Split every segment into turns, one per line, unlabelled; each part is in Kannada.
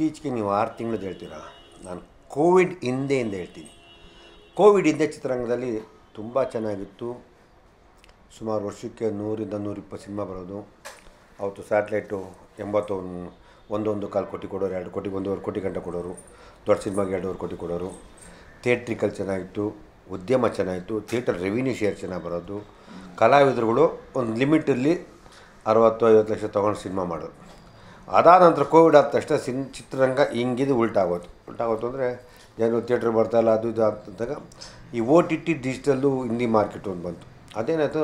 ಇತ್ತೀಚೆಗೆ ನೀವು ಆರು ತಿಂಗಳದ್ದು ಹೇಳ್ತೀರಾ ನಾನು ಕೋವಿಡ್ ಹಿಂದೆಯಿಂದ ಹೇಳ್ತೀನಿ ಕೋವಿಡ್ ಹಿಂದೆ ಚಿತ್ರರಂಗದಲ್ಲಿ ತುಂಬ ಚೆನ್ನಾಗಿತ್ತು ಸುಮಾರು ವರ್ಷಕ್ಕೆ ನೂರಿಂದ ನೂರಿಪ್ಪತ್ತು ಸಿನಿಮಾ ಬರೋದು ಅವತ್ತು ಸ್ಯಾಟ್ಲೈಟು ಎಂಬತ್ತು ಒಂದೊಂದು ಕಾಲು ಕೋಟಿ ಕೊಡೋರು ಎರಡು ಕೋಟಿ ಒಂದೂವರೆ ಕೋಟಿ ಗಂಟೆ ಕೊಡೋರು ದೊಡ್ಡ ಸಿನಿಮಾಗೆ ಎರಡೂವರೆ ಕೋಟಿ ಕೊಡೋರು ಥಿಯೇಟ್ರಿಕಲ್ ಚೆನ್ನಾಗಿತ್ತು ಉದ್ಯಮ ಚೆನ್ನಾಗಿತ್ತು ಥಿಯೇಟರ್ ರೆವಿನ್ಯೂ ಶೇರ್ ಚೆನ್ನಾಗಿ ಬರೋದು ಕಲಾವಿದರುಗಳು ಒಂದು ಲಿಮಿಟಲ್ಲಿ ಅರವತ್ತು ಐವತ್ತು ಲಕ್ಷ ತೊಗೊಂಡು ಸಿನಿಮಾ ಮಾಡೋರು ಅದಾದ ನಂತರ ಕೋವಿಡ್ ಆದ ತಕ್ಷಣ ಸಿನ್ ಚಿತ್ರರಂಗ ಹಿಂಗಿದು ಉಲ್ಟಾಗೋತು ಉಲ್ಟಾಗೋತು ಅಂದರೆ ಜನರು ಥಿಯೇಟ್ರ್ ಬರ್ತಾಯಿಲ್ಲ ಅದು ಇದು ಅಂತಂದಾಗ ಈ O T T digital Hindi market ಒಂದು ಬಂತು ಅದೇನಾಯಿತು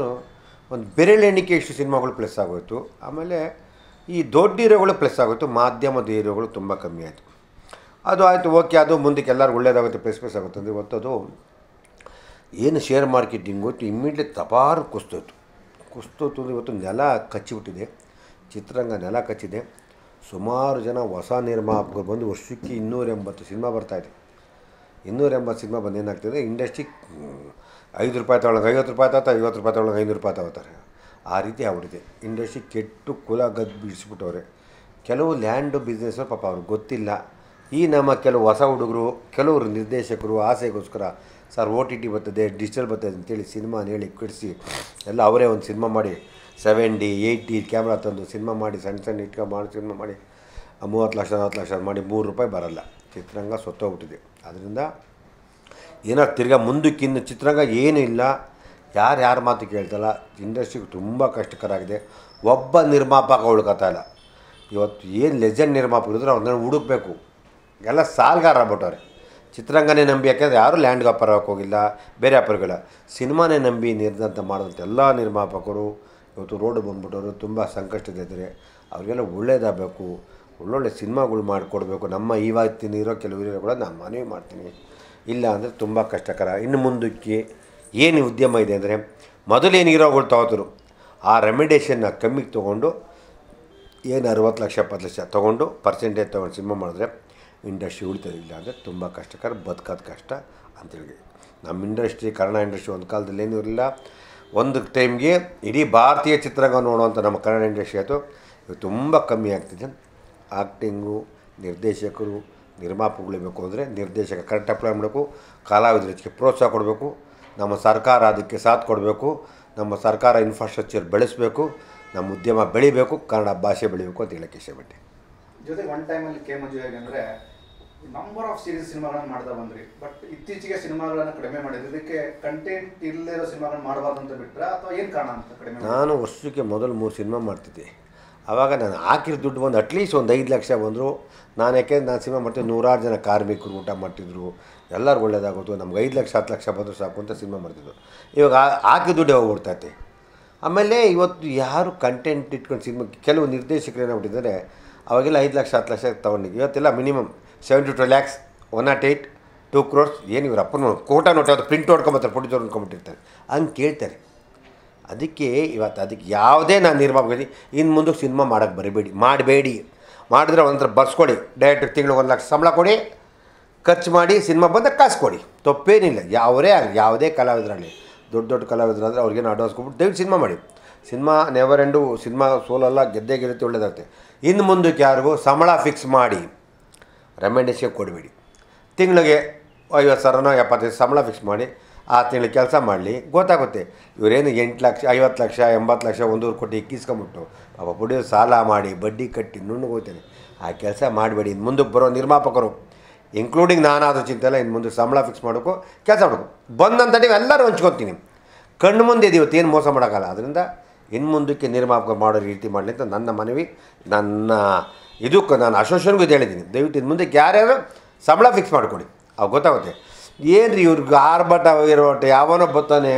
ಒಂದು ಬೆರಳೆಣಿಕೆ ಇಷ್ಟು ಸಿನಿಮಾಗಳು ಪ್ಲಸ್ ಆಗೋಯಿತು ಆಮೇಲೆ ಈ ದೊಡ್ಡ ಹೀರೋಗಳು ಪ್ಲಸ್ ಆಗೋಯಿತು ಮಾಧ್ಯಮದ ಹೀರೋಗಳು ತುಂಬ ಕಮ್ಮಿ ಆಯಿತು ಅದು ಆಯಿತು ಓಕೆ ಅದು ಮುಂದಕ್ಕೆ ಎಲ್ಲರೂ ಒಳ್ಳೇದಾಗುತ್ತೆ ಪ್ಲಸ್ ಪ್ಲಸ್ ಆಗುತ್ತೆ ಅಂದರೆ ಅದು ಏನು ಶೇರ್ ಮಾರ್ಕೆಟಿಂಗ್ ಹಿಂಗೆ ಗೊತ್ತು ಇಮ್ಮಿಡಿಯೇಟ್ ತಪಾರು ಕುಸ್ತೋಯ್ತು ಕುಸ್ತೋತು ಇವತ್ತು ನೆಲ ಕಚ್ಚಿಬಿಟ್ಟಿದೆ ಚಿತ್ರರಂಗ ನೆಲ ಕಚ್ಚಿದೆ ಸುಮಾರು ಜನ ಹೊಸ ನಿರ್ಮಾಪಕರು ಬಂದು ವರ್ಷಕ್ಕೆ ಇನ್ನೂರ ಎಂಬತ್ತು ಸಿನಿಮಾ ಬರ್ತಾಯಿದೆ ಇನ್ನೂರ ಎಂಬತ್ತು ಸಿನಿಮಾ ಬಂದು ಏನಾಗ್ತಿದೆ ಇಂಡಸ್ಟ್ರಿ ಐದು ರೂಪಾಯಿ ತೊಗೊಳಗೆ ಐವತ್ತು ರೂಪಾಯಿ ತಗೋತ ಐವತ್ತು ರೂಪಾಯಿ ತೊಗೊಳಗೆ ಐನೂರು ರೂಪಾಯಿ ತಗೋತಾರೆ ಆ ರೀತಿ ಆಗ್ಬಿಟ್ಟಿದೆ ಇಂಡಸ್ಟ್ರಿ ಕೆಟ್ಟು ಕುಲ ಗದ್ದು ಬಿಡಿಸ್ಬಿಟ್ಟವ್ರೆ ಕೆಲವು ಲ್ಯಾಂಡು ಬಿಸ್ನೆಸ್ ಪಾಪ ಅವ್ರಿಗೆ ಗೊತ್ತಿಲ್ಲ ಈ ನಮ್ಮ ಕೆಲವು ಹೊಸ ಹುಡುಗರು ಕೆಲವರು ನಿರ್ದೇಶಕರು ಆಸೆಗೋಸ್ಕರ ಸರ್ ಓ ಟಿ ಟಿ ಬರ್ತದೆ ಡಿಜಿಟಲ್ ಬರ್ತದೆ ಅಂತೇಳಿ ಸಿನಿಮಾನ ಹೇಳಿ ಕಡಿಸಿ ಎಲ್ಲ ಅವರೇ ಒಂದು ಸಿನಿಮಾ ಮಾಡಿ ಸೆವೆಂಟಿ ಏಯ್ಟಿ ಏಯ್ಟ್ ಕ್ಯಾಮ್ರಾ ತಂದು ಸಿನಿಮಾ ಮಾಡಿ ಸಣ್ಣ ಸಣ್ಣ ಇಟ್ಕೊಂಡು ಮಾಡಿ ಸಿನಿಮಾ ಮಾಡಿ ಮೂವತ್ತು ಲಕ್ಷ ನಲ್ವತ್ತು ಲಕ್ಷ ಮಾಡಿ ಮೂರು ರೂಪಾಯಿ ಬರಲ್ಲ ಚಿತ್ರರಂಗ ಸೊತ್ತೋಗ್ಬಿಟ್ಟಿದೆ ಅದರಿಂದ ಏನೋ ತಿರ್ಗಾ ಮುಂದಕ್ಕಿಂತ ಚಿತ್ರರಂಗ ಏನೂ ಇಲ್ಲ ಯಾರು ಯಾರ ಮಾತು ಕೇಳ್ತಲ್ಲ ಇಂಡಸ್ಟ್ರಿಗೆ ತುಂಬ ಕಷ್ಟಕರ ಆಗಿದೆ ಒಬ್ಬ ನಿರ್ಮಾಪಕ ಉಳ್ಕೊತಾ ಇಲ್ಲ ಇವತ್ತು ಏನು ಲೆಜೆಂಡ್ ನಿರ್ಮಾಪಕ ಇದ್ರೆ ಅವ್ರನ್ನ ಹುಡುಕ್ಬೇಕು ಎಲ್ಲ ಸಾಲ್ಗಾರ ಬಿಟ್ಟವ್ರೆ ಚಿತ್ರರಂಗನೇ ನಂಬಿ ಯಾಕೆಂದರೆ ಯಾರೂ ಲ್ಯಾಂಡ್ ವ್ಯಾಪಾರ ಹಾಕೋಗಿಲ್ಲ ಬೇರೆ ವ್ಯಾಪಾರಗಳ ಸಿನಿಮಾನೇ ನಂಬಿ ನಿರ್ದಂತ ಮಾಡಿದಂಥ ಎಲ್ಲ ನಿರ್ಮಾಪಕರು ಇವತ್ತು ರೋಡ್ ಬಂದ್ಬಿಟ್ಟವರು ತುಂಬ ಸಂಕಷ್ಟದಿದ್ದರೆ ಅವರಿಗೆಲ್ಲ ಒಳ್ಳೇದಾಗಬೇಕು ಒಳ್ಳೊಳ್ಳೆ ಸಿನಿಮಾಗಳು ಮಾಡಿಕೊಡ್ಬೇಕು ನಮ್ಮ ಇರೋ ಕೆಲವು ಕೂಡ ನಾನು ಮನವಿ ಮಾಡ್ತೀನಿ ಇಲ್ಲ ಅಂದರೆ ತುಂಬ ಕಷ್ಟಕರ ಇನ್ನು ಮುಂದಕ್ಕೆ ಏನು ಉದ್ಯಮ ಇದೆ ಅಂದರೆ ಮೊದಲೇನು ಇರೋಗಳು ತಗೋತರು ಆ ರೆಮಿಡೇಷನ್ನ ಕಮ್ಮಿಗೆ ತೊಗೊಂಡು ಏನು ಅರುವತ್ತು ಲಕ್ಷ ಎಪ್ಪತ್ತು ಲಕ್ಷ ತೊಗೊಂಡು ಪರ್ಸೆಂಟೇಜ್ ತೊಗೊಂಡು ಸಿನಿಮಾ ಮಾಡಿದ್ರೆ ಇಂಡಸ್ಟ್ರಿ ಉಳಿತದೆ ಇಲ್ಲ ಅಂದರೆ ತುಂಬ ಕಷ್ಟಕರ ಬದುಕೋದು ಕಷ್ಟ ಅಂತೇಳಿ ನಮ್ಮ ಇಂಡಸ್ಟ್ರಿ ಕನ್ನಡ ಇಂಡಸ್ಟ್ರಿ ಒಂದು ಕಾಲದಲ್ಲಿ ಏನೂ ಇರಲಿಲ್ಲ ಒಂದು ಟೈಮ್ಗೆ ಇಡೀ ಭಾರತೀಯ ಚಿತ್ರರಂಗ ನೋಡುವಂಥ ನಮ್ಮ ಕನ್ನಡ ಇಂಡಸ್ಟ್ರಿ ಅದು ಇದು ತುಂಬ ಕಮ್ಮಿ ಆಗ್ತಿದೆ ಆ್ಯಕ್ಟಿಂಗು ನಿರ್ದೇಶಕರು ಬೇಕು ಅಂದರೆ ನಿರ್ದೇಶಕ ಕರೆಕ್ಟ್ ಅಪ್ಲೈ ಮಾಡಬೇಕು ಕಲಾವಿದರಿಗೆ ಪ್ರೋತ್ಸಾಹ ಕೊಡಬೇಕು ನಮ್ಮ ಸರ್ಕಾರ ಅದಕ್ಕೆ ಸಾಥ್ ಕೊಡಬೇಕು ನಮ್ಮ ಸರ್ಕಾರ ಇನ್ಫ್ರಾಸ್ಟ್ರಕ್ಚರ್ ಬೆಳೆಸಬೇಕು ನಮ್ಮ ಉದ್ಯಮ ಬೆಳಿಬೇಕು ಕನ್ನಡ ಭಾಷೆ ಬೆಳಿಬೇಕು ಅಂತ ಹೇಳಕ್ಕೆ ಇಷ್ಟಪಟ್ಟೆ ಜೊತೆಗೆ ಒನ್ ಟೈಮಲ್ಲಿ ಕೆ ಮಂಜು ಹೇಗೆ ಅಂದರೆ ನಂಬರ್ ಆಫ್ ಸೀರೀಸ್ ಸಿನಿಮಾಗಳನ್ನು ಮಾಡ್ತಾ ಬಂದ್ರಿ ಬಟ್ ಇತ್ತೀಚೆಗೆ ಸಿನಿಮಾಗಳನ್ನು ಕಡಿಮೆ ಮಾಡಿದ್ರು ಇದಕ್ಕೆ ಕಂಟೆಂಟ್ ಇರೋ ಸಿನಿಮಾಗಳನ್ನ ಮಾಡಬಾರ್ದು ಅಂತ ಬಿಟ್ಟರೆ ಅಥವಾ ಏನು ಕಾರಣ ಅಂತ ಕಡಿಮೆ ನಾನು ವರ್ಷಕ್ಕೆ ಮೊದಲು ಮೂರು ಸಿನಿಮಾ ಮಾಡ್ತಿದ್ದೆ ಆವಾಗ ನಾನು ಹಾಕಿರೋ ದುಡ್ಡು ಒಂದು ಅಟ್ಲೀಸ್ಟ್ ಒಂದು ಐದು ಲಕ್ಷ ಬಂದರು ನಾನು ಯಾಕೆ ನಾನು ಸಿನಿಮಾ ಮಾಡ್ತೀನಿ ನೂರಾರು ಜನ ಕಾರ್ಮಿಕರು ಊಟ ಮಾಡ್ತಿದ್ರು ಎಲ್ಲರಿಗೂ ಒಳ್ಳೇದಾಗೋದು ನಮ್ಗೆ ಐದು ಲಕ್ಷ ಹತ್ತು ಲಕ್ಷ ಬಂದರೂ ಸಾಕು ಅಂತ ಸಿನಿಮಾ ಮಾಡ್ತಿದ್ರು ಇವಾಗ ಹಾಕಿ ದುಡ್ಡೇ ಹೋಗ್ಬಿಡ್ತೈತೆ ಆಮೇಲೆ ಇವತ್ತು ಯಾರು ಕಂಟೆಂಟ್ ಇಟ್ಕೊಂಡು ಸಿನಿಮಾ ಕೆಲವು ನಿರ್ದೇಶಕರು ಏನಾಗ್ಬಿಟ್ಟಿದ್ದಾರೆ ಅವಾಗೆಲ್ಲ ಐದು ಲಕ್ಷ ಹತ್ತು ಲಕ್ಷ ತೊಗೊಂಡಿದ್ದೀವಿ ಇವತ್ತೆಲ್ಲ minimum seven to twelve lakhs one naught eight two crores ಏನು ಇವ್ರ ಅಪ್ಪನ ಕೋಟ ನೋಟ ಅದು ಪ್ರಿಂಟ್ ಹೊಡ್ಕೊಂಬರ್ತಾರೆ ಪ್ರೊಡ್ಯೂಸರ್ ಅಂದ್ಕೊಂಬಿಟ್ಟಿರ್ತಾರೆ ಹಂಗೆ ಕೇಳ್ತಾರೆ ಅದಕ್ಕೆ ಇವತ್ತು ಅದಕ್ಕೆ ಯಾವುದೇ ನಾನು ನಿರ್ಮಾಪಕಿ ಇನ್ನು ಮುಂದೆ ಸಿನಿಮಾ ಮಾಡೋಕ್ಕೆ ಬರಬೇಡಿ ಮಾಡಬೇಡಿ ಮಾಡಿದ್ರೆ ಒಂಥರ ಬರ್ಸ್ಕೊಡಿ ಡೈರೆಕ್ಟ್ ತಿಂಗಳಿಗೆ ಒಂದು ಲಕ್ಷ ಸಂಬಳ ಕೊಡಿ ಖರ್ಚು ಮಾಡಿ ಸಿನಿಮಾ ಬಂದಾಗ ಕಾಸು ಕೊಡಿ ತಪ್ಪೇನಿಲ್ಲ ಯಾವರೇ ಆಗಲಿ ಯಾವುದೇ ಕಲಾವಿದರಲ್ಲಿ ದೊಡ್ಡ ದೊಡ್ಡ ಕಲಾವಿದರಾದರೆ ಅವ್ರಿಗೇನು ಅಡ್ವಾನ್ಸ್ ಕೊಟ್ಬಿಟ್ಟು ದಯವಿಟ್ಟು ಸಿನಿಮಾ ಮಾಡಿ ಸಿನಿಮಾ ನೆವರ್ ಎಂಡು ಸಿನಿಮಾ ಸೋಲಲ್ಲ ಗೆದ್ದೇ ಗೆದ್ದೆ ಒಳ್ಳೇದಾಗುತ್ತೆ ಇನ್ನು ಮುಂದಕ್ಕೆ ಯಾರಿಗೂ ಸಂಬಳ ಫಿಕ್ಸ್ ಮಾಡಿ ರೆಮೆಂಡೇಶನ್ ಕೊಡಬೇಡಿ ತಿಂಗಳಿಗೆ ಐವತ್ತು ಸಾವಿರನೋ ಎಪ್ಪತ್ತೈದು ಸಂಬಳ ಫಿಕ್ಸ್ ಮಾಡಿ ಆ ತಿಂಗಳಿಗೆ ಕೆಲಸ ಮಾಡಲಿ ಗೊತ್ತಾಗುತ್ತೆ ಇವರೇನು ಎಂಟು ಲಕ್ಷ ಐವತ್ತು ಲಕ್ಷ ಎಂಬತ್ತು ಲಕ್ಷ ಒಂದೂವರೆ ಕೋಟಿ ಇಕ್ಕಿಸ್ಕೊಂಬಿಟ್ಟು ಪಾಪ ಬುಡಿಯೋ ಸಾಲ ಮಾಡಿ ಬಡ್ಡಿ ಕಟ್ಟಿ ಹೋಗ್ತೇನೆ ಆ ಕೆಲಸ ಮಾಡಬೇಡಿ ಇನ್ನು ಮುಂದಕ್ಕೆ ಬರೋ ನಿರ್ಮಾಪಕರು ಇನ್ಕ್ಲೂಡಿಂಗ್ ನಾನಾದರೂ ಚಿಂತೆ ಇಲ್ಲ ಇನ್ನು ಮುಂದೆ ಸಂಬಳ ಫಿಕ್ಸ್ ಮಾಡೋಕ್ಕೂ ಕೆಲಸ ಮಾಡೋಕು ಬಂದಂತ ಟೈಮ್ ಎಲ್ಲರೂ ಹಂಚ್ಕೊತೀನಿ ಕಣ್ಣು ಮುಂದೆ ಇದೆ ಏನು ಮೋಸ ಮಾಡೋಕ್ಕಲ್ಲ ಅದರಿಂದ ಇನ್ನು ಮುಂದಕ್ಕೆ ನಿರ್ಮಾಪಕ ಮಾಡೋ ರೀತಿ ಮಾಡಲಿ ಅಂತ ನನ್ನ ಮನವಿ ನನ್ನ ಇದಕ್ಕೆ ನಾನು ಅಶೋಷನ್ಗೂ ಇದು ಹೇಳಿದ್ದೀನಿ ದಯವಿಟ್ಟು ಇದು ಮುಂದಕ್ಕೆ ಯಾರ್ಯಾರು ಸಂಬಳ ಫಿಕ್ಸ್ ಮಾಡಿಕೊಡಿ ಅವಾಗ ಗೊತ್ತಾಗುತ್ತೆ ಏನು ರೀ ಇವ್ರಿಗೆ ಆರ್ಭಟ ಇರೋ ಯಾವನೋ ಬರ್ತಾನೆ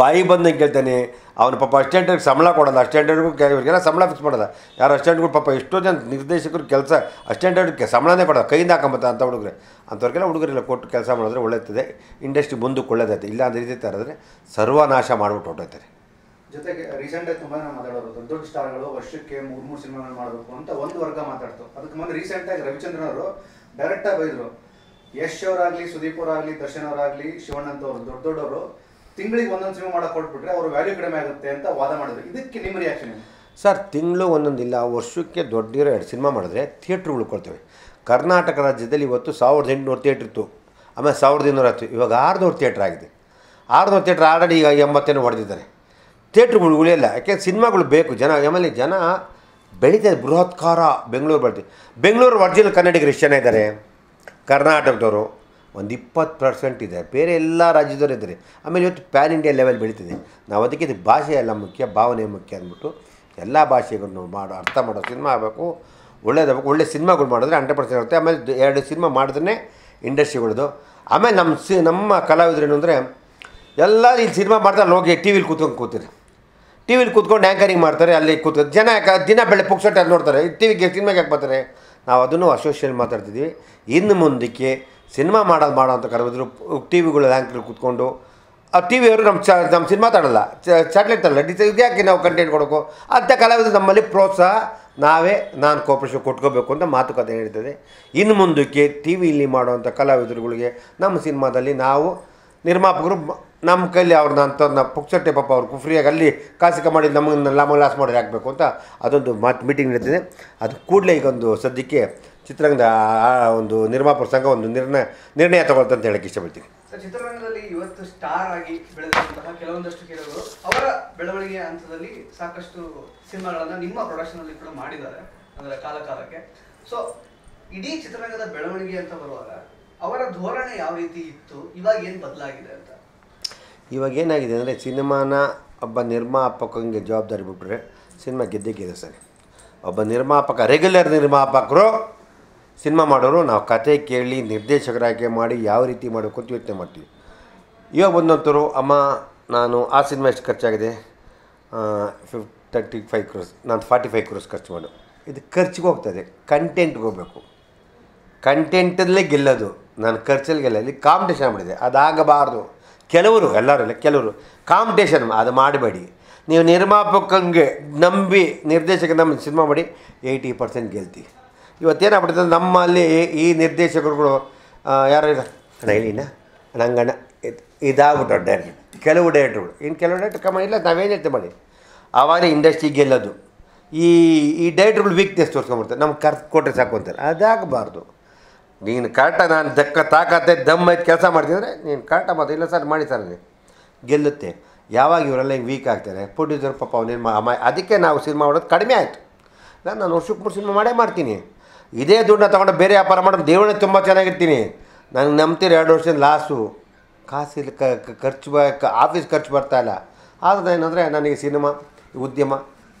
ಬಾಯಿ ಬಂದಂಗೆ ಕೇಳ್ತಾನೆ ಅವನು ಪಾಪ ಅಸ್ಟೆಂಟ್ರಿಗೆ ಸಂಬಳ ಕೊಡೋಲ್ಲ ಅಸ್ಟೆಂಟ್ರಿಗೂ ಇವ್ರಿಗೆಲ್ಲ ಸಂಬಳ ಫಿಕ್ಸ್ ಮಾಡೋಲ್ಲ ಯಾರು ಅಸ್ಟೆಂಟ್ಗಳು ಪಾಪ ಎಷ್ಟೋ ಜನ ನಿರ್ದೇಶಕರು ಕೆಲಸ ಅಸ್ಟೆಂಟ್ರಿಗೆ ಸಂಬಳನೇ ಕೊಡೋದು ಕೈಯಿಂದ ಹಾಕೊಂಬತ್ತ ಅಂತ ಹುಡುಗರೆ ಅಂಥವ್ರಿಗೆಲ್ಲ ಹುಡುಗರೆಲ್ಲ ಕೊಟ್ಟು ಕೆಲಸ ಮಾಡಿದ್ರೆ ಒಳ್ಳೆತ್ತದೆ ಇಂಡಸ್ಟ್ರಿ ಮುಂದಕ್ಕೆ ಒಳ್ಳೇದೈತೆ ಇಲ್ಲಾಂದ್ರೆ ರೀತಿ ಇದೇ ಥರ ಆದರೆ ಸರ್ವನಾಶ ಮಾಡಿಬಿಟ್ಟು ಹೊಟ್ಟೋಗ್ತಾರೆ ಜೊತೆಗೆ ರೀಸೆಂಟ್ ಆಗಿ ತುಂಬಾ ಮಾತಾಡೋರು ದೊಡ್ಡ ದೊಡ್ಡ ಸ್ಟಾರ್ಗಳು ವರ್ಷಕ್ಕೆ ಮೂರ್ ಮೂರು ಸಿನಿಮಾಗಳು ಮಾಡಬೇಕು ಅಂತ ಒಂದು ವರ್ಗ ಮಾತಾಡ್ತು ಅದಕ್ಕೆ ಮುಂದೆ ರೀಸೆಂಟ್ ಆಗಿ ರವಿಚಂದ್ರನ್ ಅವರು ಡೈರೆಕ್ಟ್ ಆಗಿ ಬೈದ್ರು ಯಶ್ ಅವರಾಗ್ಲಿ ಸುದೀಪ್ ಅವರಾಗ್ಲಿ ದರ್ಶನ್ ಅವರಾಗ್ಲಿ ಶಿವಣ್ಣಂತ ಅವರು ದೊಡ್ಡ ದೊಡ್ಡವರು ತಿಂಗಳಿಗೆ ಒಂದೊಂದು ಸಿನಿಮಾ ಮಾಡಕ್ ಕೊಟ್ಬಿಟ್ರೆ ಅವ್ರ ವ್ಯಾಲ್ಯೂ ಕಡಿಮೆ ಆಗುತ್ತೆ ಅಂತ ವಾದ ಮಾಡಿದ್ರು ಇದಕ್ಕೆ ನಿಮ್ಮ ರಿಯಾಕ್ಷನ್ ಸರ್ ತಿಂಗಳು ಒಂದೊಂದಿಲ್ಲ ವರ್ಷಕ್ಕೆ ದೊಡ್ಡಿರೋ ಎರಡು ಸಿನಿಮಾ ಮಾಡಿದ್ರೆ ಥಿಯೇಟ್ರ್ ಉಳ್ಕೊಳ್ತೇವೆ ಕರ್ನಾಟಕ ರಾಜ್ಯದಲ್ಲಿ ಇವತ್ತು ಸಾವಿರದ ಎಂಟುನೂರು ಥಿಯೇಟ್ರ್ ಇತ್ತು ಆಮೇಲೆ ಸಾವಿರದ ಇನ್ನೂರ ಹತ್ತು ಇವಾಗ ಆರುನೂರು ಥಿಯೇಟ್ರ್ ಆಗಿದೆ ಆರುನೂರು ಥಿಯೇಟ್ರ್ ಆಲ್ರೆಡಿ ಈಗ ಎಂಬತ್ತೇನು ಹೊಡೆದಿದ್ದಾರೆ ಥಿಯೇಟ್ರ್ಗಳು ಉಳಿಯಲ್ಲ ಯಾಕೆಂದ್ರೆ ಸಿನಿಮಾಗಳು ಬೇಕು ಜನ ಆಮೇಲೆ ಜನ ಬೆಳೀತಾರೆ ಬೃಹತ್ಕಾರ ಬೆಂಗಳೂರು ಬರ್ತೀವಿ ಬೆಂಗಳೂರು ವರ್ಜಿನಲ್ ಕನ್ನಡಿಗರು ಎಷ್ಟು ಜನ ಇದ್ದಾರೆ ಕರ್ನಾಟಕದವರು ಒಂದು ಇಪ್ಪತ್ತು ಪರ್ಸೆಂಟ್ ಇದೆ ಬೇರೆ ಎಲ್ಲ ರಾಜ್ಯದವರು ಇದ್ದಾರೆ ಆಮೇಲೆ ಇವತ್ತು ಪ್ಯಾನ್ ಇಂಡಿಯಾ ಲೆವೆಲ್ ಬೆಳೀತಿದೆ ನಾವು ಅದಕ್ಕೆ ಇದು ಭಾಷೆ ಎಲ್ಲ ಮುಖ್ಯ ಭಾವನೆ ಮುಖ್ಯ ಅಂದ್ಬಿಟ್ಟು ಎಲ್ಲ ಭಾಷೆಗಳನ್ನು ಮಾಡೋ ಅರ್ಥ ಮಾಡೋ ಸಿನಿಮಾ ಆಗಬೇಕು ಒಳ್ಳೇದಾಗಬೇಕು ಒಳ್ಳೆ ಸಿನಿಮಾಗಳು ಮಾಡಿದ್ರೆ ಹಂಡ್ರೆಡ್ ಪರ್ಸೆಂಟ್ ಇರುತ್ತೆ ಆಮೇಲೆ ಎರಡು ಸಿನಿಮಾ ಮಾಡಿದ್ರೆ ಇಂಡಸ್ಟ್ರಿಗಳದು ಆಮೇಲೆ ನಮ್ಮ ಸಿ ನಮ್ಮ ಕಲಾವಿದರೇನು ಅಂದರೆ ಎಲ್ಲ ಈ ಸಿನಿಮಾ ಮಾಡ್ತಾರೆ ಹೋಗಿ ಟಿ ವಿಲಿ ಕೂತ್ಕೊಂಡು ಕೂತಿರಿ ಟಿ ವಿಲಿ ಕೂತ್ಕೊಂಡು ಆ್ಯಂಕರಿಂಗ್ ಮಾಡ್ತಾರೆ ಅಲ್ಲಿ ಕೂತ್ ಜನ ಯಾಕೆ ದಿನ ಬೆಳೆ ಪುಕ್ಸಟ್ಟೆ ಅಲ್ಲಿ ನೋಡ್ತಾರೆ ಟಿ ವಿಗೆ ಸಿನಿಮಾಗೆ ಯಾಕೆ ಬರ್ತಾರೆ ನಾವು ಅದನ್ನು ಅಸೋಷಿಯಲ್ಲಿ ಮಾತಾಡ್ತಿದ್ವಿ ಇನ್ನು ಮುಂದಕ್ಕೆ ಸಿನಿಮಾ ಮಾಡೋದು ಮಾಡೋ ಅಂತ ಕರೆದ್ರು ಟಿ ವಿಗಳು ಆ್ಯಂಕರ್ ಕೂತ್ಕೊಂಡು ಆ ಟಿ ವಿಯವರು ನಮ್ಮ ಚ ನಮ್ಮ ಸಿನಿಮಾ ತಾಡಲ್ಲ ಚಾಟ್ಲೇಟ್ ತಾಡಲ್ಲ ಡಿಸ ಯಾಕೆ ನಾವು ಕಂಟೆಂಟ್ ಕೊಡೋಕು ಅಂಥ ಕಲಾವಿದರು ನಮ್ಮಲ್ಲಿ ಪ್ರೋತ್ಸಾಹ ನಾವೇ ನಾನು ಕೋಪರೇಷನ್ ಕೊಟ್ಕೋಬೇಕು ಅಂತ ಮಾತುಕತೆ ಹೇಳ್ತದೆ ಇನ್ನು ಮುಂದಕ್ಕೆ ಟಿ ವಿಲಿ ಮಾಡುವಂಥ ಕಲಾವಿದರುಗಳಿಗೆ ನಮ್ಮ ಸಿನಿಮಾದಲ್ಲಿ ನಾವು ನಿರ್ಮಾಪಕರು ನಮ್ಮ ಕೈಲಿ ಅವ್ರನ್ನ ಅಂಥವ್ರನ್ನ ಪುಕ್ಸಟ್ಟೆ ಪಾಪ ಅವ್ರು ಕುಫ್ರಿಯಾಗಿ ಅಲ್ಲಿ ಕಾಸಿಕ ಮಾಡಿ ನಮಗೆ ಲಾಮ ಲಾಸ್ ಮಾಡಿ ಹಾಕಬೇಕು ಅಂತ ಅದೊಂದು ಮಾತು ಮೀಟಿಂಗ್ ನಡೀತಿದೆ ಅದು ಕೂಡಲೇ ಈಗ ಒಂದು ಸದ್ಯಕ್ಕೆ ಚಿತ್ರರಂಗದ ಒಂದು ನಿರ್ಮಾಪಕ ಸಂಘ ಒಂದು ನಿರ್ಣಯ ನಿರ್ಣಯ ತಗೊಳ್ತ ಅಂತ ಹೇಳಕ್ಕೆ ಇಷ್ಟಪಡ್ತೀನಿ ಚಿತ್ರರಂಗದಲ್ಲಿ ಇವತ್ತು ಸ್ಟಾರ್ ಆಗಿ ಬೆಳೆದಂತಹ ಕೆಲವೊಂದಷ್ಟು ಕೆಲವರು ಅವರ ಬೆಳವಣಿಗೆ ಹಂತದಲ್ಲಿ ಸಾಕಷ್ಟು ಸಿನಿಮಾಗಳನ್ನು ನಿಮ್ಮ ಪ್ರೊಡಕ್ಷನ್ ಅಲ್ಲಿ ಕೂಡ ಮಾಡಿದ್ದಾರೆ ಅಂದರೆ ಕಾಲ ಕಾಲಕ್ಕೆ ಸೊ ಇಡೀ ಚಿತ್ರರಂಗದ ಬೆಳವಣಿಗೆ ಅಂತ ಬರುವಾಗ ಅವರ ಧೋರಣೆ ಯಾವ ರೀತಿ ಇತ್ತು ಇವಾಗ ಏನು ಬದಲಾಗಿದೆ ಅಂತ ಇವಾಗ ಏನಾಗಿದೆ ಅಂದರೆ ಸಿನಿಮಾನ ಒಬ್ಬ ನಿರ್ಮಾಪಕಂಗೆ ಜವಾಬ್ದಾರಿ ಬಿಟ್ಟರೆ ಸಿನಿಮಾ ಇದೆ ಸರ್ ಒಬ್ಬ ನಿರ್ಮಾಪಕ ರೆಗ್ಯುಲರ್ ನಿರ್ಮಾಪಕರು ಸಿನಿಮಾ ಮಾಡೋರು ನಾವು ಕತೆ ಕೇಳಿ ನಿರ್ದೇಶಕರ ಮಾಡಿ ಯಾವ ರೀತಿ ಮಾಡಬೇಕು ಅಂತ ಯೋಚನೆ ಮಾಡ್ತೀವಿ ಇವಾಗ ಬಂದಂಥವ್ರು ಅಮ್ಮ ನಾನು ಆ ಸಿನಿಮಾ ಎಷ್ಟು ಖರ್ಚಾಗಿದೆ ಫಿಫ್ ತರ್ಟಿ ಫೈವ್ ಕ್ರೋರ್ಸ್ ನಾನು ಫಾರ್ಟಿ ಫೈವ್ ಕ್ರೋಸ್ ಖರ್ಚು ಮಾಡು ಇದು ಖರ್ಚಿಗೆ ಹೋಗ್ತದೆ ಕಂಟೆಂಟ್ಗೆ ಹೋಗಬೇಕು ಕಂಟೆಂಟಲ್ಲೇ ಗೆಲ್ಲೋದು ನಾನು ಖರ್ಚಲ್ಲಿ ಗೆಲ್ಲಲ್ಲಿ ಕಾಂಪಿಟೇಷನ್ ಮಾಡಿದೆ ಅದಾಗಬಾರ್ದು ಕೆಲವರು ಎಲ್ಲರಲ್ಲ ಕೆಲವರು ಕಾಂಪಿಟೇಷನ್ ಅದು ಮಾಡಬೇಡಿ ನೀವು ನಿರ್ಮಾಪಕಂಗೆ ನಂಬಿ ನಿರ್ದೇಶಕ ನಮ್ಮ ಸಿನಿಮಾ ಮಾಡಿ ಏಯ್ಟಿ ಪರ್ಸೆಂಟ್ ಗೆಲ್ತಿ ಇವತ್ತೇನಾಗ್ಬಿಡ್ತದೆ ನಮ್ಮಲ್ಲಿ ಈ ನಿರ್ದೇಶಕರುಗಳು ಯಾರು ಅಣ್ಣ ಇಲ್ಲಿನ ನಂಗಣ್ಣ ಇದಾಗ್ಬಿಟ್ಟು ಡೈರೆಕ್ಟ್ ಕೆಲವು ಡೈರೆಕ್ಟ್ರುಗಳು ಇನ್ನು ಕೆಲವು ಡೈರೆಕ್ಟ್ ಕಮ್ಮ ಇಲ್ಲ ನಾವೇನು ಮಾಡಿ ಅವಾಗೇ ಇಂಡಸ್ಟ್ರಿ ಗೆಲ್ಲೋದು ಈ ಈ ಡೈರೆಕ್ಟ್ರುಗಳು ವೀಕ್ನೆಸ್ ತೋರಿಸ್ಕೊಂಡ್ಬಿಡ್ತಾರೆ ನಮ್ಗೆ ಕರ್ಫ್ ಕೊಟ್ಟರೆ ಸಾಕು ಅಂತಾರೆ ಅದಾಗಬಾರ್ದು ನೀನು ಕಾಟ ನಾನು ದಕ್ಕ ತಾಕತ್ತೆ ದಮ್ಮ ಐತೆ ಕೆಲಸ ಮಾಡ್ತಿದ್ರೆ ನೀನು ಕಾಟ ಮತ್ತು ಇಲ್ಲ ಸರ್ ಮಾಡಿ ಸರ್ ಗೆಲ್ಲುತ್ತೆ ಯಾವಾಗ ಇವರೆಲ್ಲ ಹಿಂಗೆ ವೀಕ್ ಆಗ್ತಾರೆ ಪ್ರೊಡ್ಯೂಸರ್ ಪಾಪ ಅವನೇನು ಅಮ್ಮ ಅದಕ್ಕೆ ನಾವು ಸಿನಿಮಾ ಮಾಡೋದು ಕಡಿಮೆ ಆಯಿತು ನಾನು ನಾನು ವರ್ಷಕ್ಕೆ ಮೂರು ಸಿನಿಮಾ ಮಾಡೇ ಮಾಡ್ತೀನಿ ಇದೇ ದುಡ್ಡನ್ನ ತೊಗೊಂಡು ಬೇರೆ ವ್ಯಾಪಾರ ಮಾಡೋದು ದೇವರೇ ತುಂಬ ಚೆನ್ನಾಗಿರ್ತೀನಿ ನನಗೆ ನಂಬ್ತೀರಿ ಎರಡು ವರ್ಷದಿಂದ ಲಾಸು ಕ ಖರ್ಚು ಆಫೀಸ್ ಖರ್ಚು ಬರ್ತಾಯಿಲ್ಲ ಆದರೆ ಏನಂದರೆ ನನಗೆ ಸಿನಿಮಾ ಉದ್ಯಮ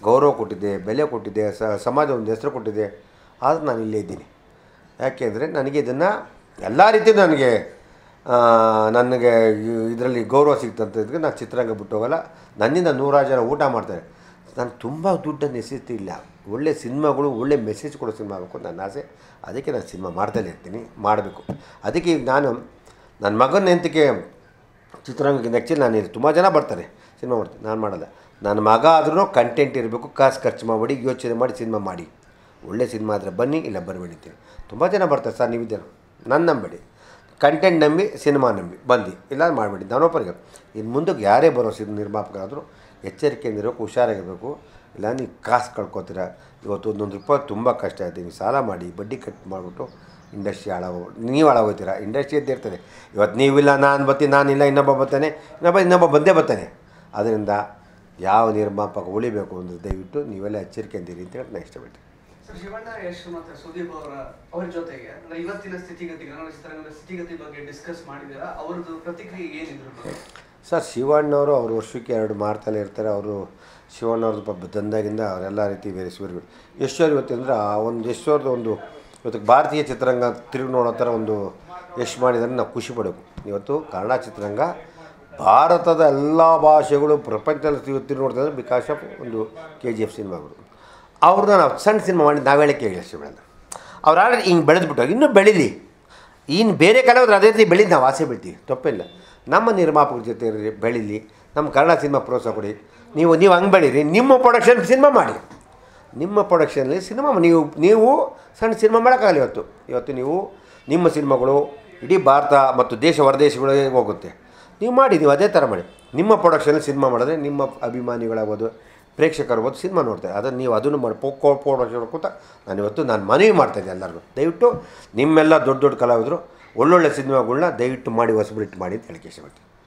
ಗೌರವ ಕೊಟ್ಟಿದೆ ಬೆಲೆ ಕೊಟ್ಟಿದೆ ಸಮಾಜ ಒಂದು ಹೆಸರು ಕೊಟ್ಟಿದೆ ಆದರೆ ನಾನು ಇಲ್ಲೇ ಇದ್ದೀನಿ ಯಾಕೆಂದರೆ ನನಗೆ ಇದನ್ನು ಎಲ್ಲ ರೀತಿ ನನಗೆ ನನಗೆ ಇದರಲ್ಲಿ ಗೌರವ ಸಿಗ್ತಂತ ಇದ್ದಕ್ಕೆ ನಾನು ಚಿತ್ರರಂಗ ಬಿಟ್ಟು ಹೋಗಲ್ಲ ನನ್ನಿಂದ ನೂರಾರು ಜನ ಊಟ ಮಾಡ್ತಾರೆ ನಾನು ತುಂಬ ದುಡ್ಡನ್ನು ಇಲ್ಲ ಒಳ್ಳೆ ಸಿನಿಮಾಗಳು ಒಳ್ಳೆ ಮೆಸೇಜ್ ಕೊಡೋ ಸಿನಿಮಾ ಆಗಬೇಕು ನನ್ನ ಆಸೆ ಅದಕ್ಕೆ ನಾನು ಸಿನಿಮಾ ಮಾಡ್ತಲೇ ಇರ್ತೀನಿ ಮಾಡಬೇಕು ಅದಕ್ಕೆ ಈಗ ನಾನು ನನ್ನ ಮಗನ ಎಂತಕ್ಕೆ ಚಿತ್ರರಂಗಕ್ಕೆ ಆ್ಯಕ್ಚುಲಿ ನಾನು ಇಲ್ಲಿ ತುಂಬ ಜನ ಬರ್ತಾರೆ ಸಿನಿಮಾ ಮಾಡ್ತೀನಿ ನಾನು ಮಾಡಲ್ಲ ನನ್ನ ಮಗ ಆದ್ರೂ ಕಂಟೆಂಟ್ ಇರಬೇಕು ಕಾಸು ಖರ್ಚು ಮಾಡಿ ಯೋಚನೆ ಮಾಡಿ ಸಿನಿಮಾ ಮಾಡಿ ಒಳ್ಳೆ ಸಿನಿಮಾ ಆದರೆ ಬನ್ನಿ ಇಲ್ಲ ಬರಬೇಡಿ ಅಂತೇಳಿ ತುಂಬ ಜನ ಬರ್ತಾರೆ ಸರ್ ನೀವು ನನ್ನ ನಂಬೇಡಿ ಕಂಟೆಂಟ್ ನಂಬಿ ಸಿನಿಮಾ ನಂಬಿ ಬಂದು ಇಲ್ಲ ಮಾಡಬೇಡಿ ನಾನೊಬ್ಬರಿಗೆ ಇನ್ನು ಮುಂದಕ್ಕೆ ಯಾರೇ ಬರೋ ಸಿನ್ ನಿರ್ಮಾಪಕರಾದರೂ ಇರೋಕ್ಕೆ ಹುಷಾರಾಗಿರಬೇಕು ಇಲ್ಲ ನೀವು ಕಾಸು ಕಳ್ಕೊತೀರ ಇವತ್ತು ಒಂದೊಂದು ರೂಪಾಯಿ ತುಂಬ ಕಷ್ಟ ಆಯಿತು ನೀವು ಸಾಲ ಮಾಡಿ ಬಡ್ಡಿ ಕಟ್ ಮಾಡಿಬಿಟ್ಟು ಇಂಡಸ್ಟ್ರಿ ಹಾಳಾಗೋ ನೀವು ಹಾಳಾಗೋಯ್ತೀರ ಇಂಡಸ್ಟ್ರಿ ಇರ್ತದೆ ಇವತ್ತು ನೀವಿಲ್ಲ ನಾನು ಬರ್ತೀನಿ ನಾನಿಲ್ಲ ಇನ್ನೊಬ್ಬ ಬರ್ತಾನೆ ಇನ್ನೊಬ್ಬ ಇನ್ನೊಬ್ಬ ಬಂದೇ ಬರ್ತಾನೆ ಅದರಿಂದ ಯಾವ ನಿರ್ಮಾಪಕ ಉಳಿಬೇಕು ಅಂದರೆ ದಯವಿಟ್ಟು ನೀವೆಲ್ಲ ಎಚ್ಚರಿಕೆ ಅಂತ ಹೇಳಿ ನಾನು ಇಷ್ಟಪಡ್ತೀನಿ ಸರ್ ಶಿವಣ್ಣ ಯಶ್ ಮತ್ತೆ ಅವರ ಜೊತೆಗೆ ಇವತ್ತಿನ ಬಗ್ಗೆ ಡಿಸ್ಕಸ್ ಪ್ರತಿಕ್ರಿಯೆ ಏನಿದ್ರು ಸರ್ ಶಿವಣ್ಣವರು ಅವ್ರ ವರ್ಷಕ್ಕೆ ಎರಡು ಮಾಡ್ತಾನೆ ಇರ್ತಾರೆ ಅವರು ಶಿವಣ್ಣವ್ರದ್ದು ದಂದಾಗಿಂದ ಅವರೆಲ್ಲ ರೀತಿ ಬೇರೆ ಬೇರೆಸಿಬಿಟ್ಟು ಯಶ್ವರ್ ಇವತ್ತು ಅಂದರೆ ಆ ಒಂದು ಯಶ್ವರ್ದು ಒಂದು ಇವತ್ತು ಭಾರತೀಯ ಚಿತ್ರರಂಗ ತಿರುಗಿ ನೋಡೋ ಥರ ಒಂದು ಯಶ್ ಮಾಡಿದ್ರೆ ನಾವು ಖುಷಿ ಪಡಬೇಕು ಇವತ್ತು ಕನ್ನಡ ಚಿತ್ರರಂಗ ಭಾರತದ ಎಲ್ಲ ಭಾಷೆಗಳು ಪ್ರಪಂಚದಲ್ಲಿ ತಿರುಗಿ ನೋಡ್ತಾರೆ ಬಿಕಾಸ್ ಆಫ್ ಒಂದು ಕೆ ಜಿ ಎಫ್ ಸಿನಿಮಾಗಳು ಅವ್ರನ್ನ ನಾವು ಸಣ್ಣ ಸಿನಿಮಾ ಮಾಡಿ ನಾವು ಹೇಳಕ್ಕೆ ಹೇಳಿ ಅವ್ರು ಆದರೆ ಹಿಂಗೆ ಬೆಳೆದ್ಬಿಟ್ಟು ಇನ್ನೂ ಬೆಳೀಲಿ ಇನ್ನು ಬೇರೆ ಕಲಾವಿದ್ರು ಅದೇ ರೀತಿ ಬೆಳೀದು ನಾವು ಆಸೆ ಬಿಡ್ತೀವಿ ತಪ್ಪಿಲ್ಲ ನಮ್ಮ ನಿರ್ಮಾಪಕರ ಜೊತೆ ಬೆಳೀಲಿ ನಮ್ಮ ಕನ್ನಡ ಸಿನಿಮಾ ಪ್ರೋತ್ಸಾಹ ಕೊಡಿ ನೀವು ನೀವು ಹಂಗೆ ಬೆಳೀರಿ ನಿಮ್ಮ ಪ್ರೊಡಕ್ಷನ್ ಸಿನಿಮಾ ಮಾಡಿ ನಿಮ್ಮ ಪ್ರೊಡಕ್ಷನಲ್ಲಿ ಸಿನಿಮಾ ನೀವು ನೀವು ಸಣ್ಣ ಸಿನಿಮಾ ಮಾಡೋಕ್ಕಾಗಲ್ಲ ಇವತ್ತು ಇವತ್ತು ನೀವು ನಿಮ್ಮ ಸಿನಿಮಾಗಳು ಇಡೀ ಭಾರತ ಮತ್ತು ದೇಶ ಹೊರದೇಶಗಳಿಗೆ ಹೋಗುತ್ತೆ ನೀವು ಮಾಡಿ ನೀವು ಅದೇ ಥರ ಮಾಡಿ ನಿಮ್ಮ ಪ್ರೊಡಕ್ಷನಲ್ಲಿ ಸಿನಿಮಾ ಮಾಡಿದ್ರೆ ನಿಮ್ಮ ಅಭಿಮಾನಿಗಳಾಗೋದು ಪ್ರೇಕ್ಷಕರು ಒಂದು ಸಿನಿಮಾ ನೋಡ್ತಾರೆ ಅದನ್ನು ನೀವು ಅದನ್ನು ಮಾಡಿ ಪೋಕೋ ಕೂತ ನಾನು ಇವತ್ತು ನಾನು ಮನವಿ ಮಾಡ್ತಾಯಿದ್ದೆ ಎಲ್ಲರಿಗೂ ದಯವಿಟ್ಟು ನಿಮ್ಮೆಲ್ಲ ದೊಡ್ಡ ದೊಡ್ಡ ಕಲಾವಿದರು ಒಳ್ಳೊಳ್ಳೆ ಸಿನಿಮಾಗಳನ್ನ ದಯವಿಟ್ಟು ಮಾಡಿ ಹೊಸಬಿಟ್ಟು ಮಾಡಿ ಅಂತ ಹೇಳಿಕೆ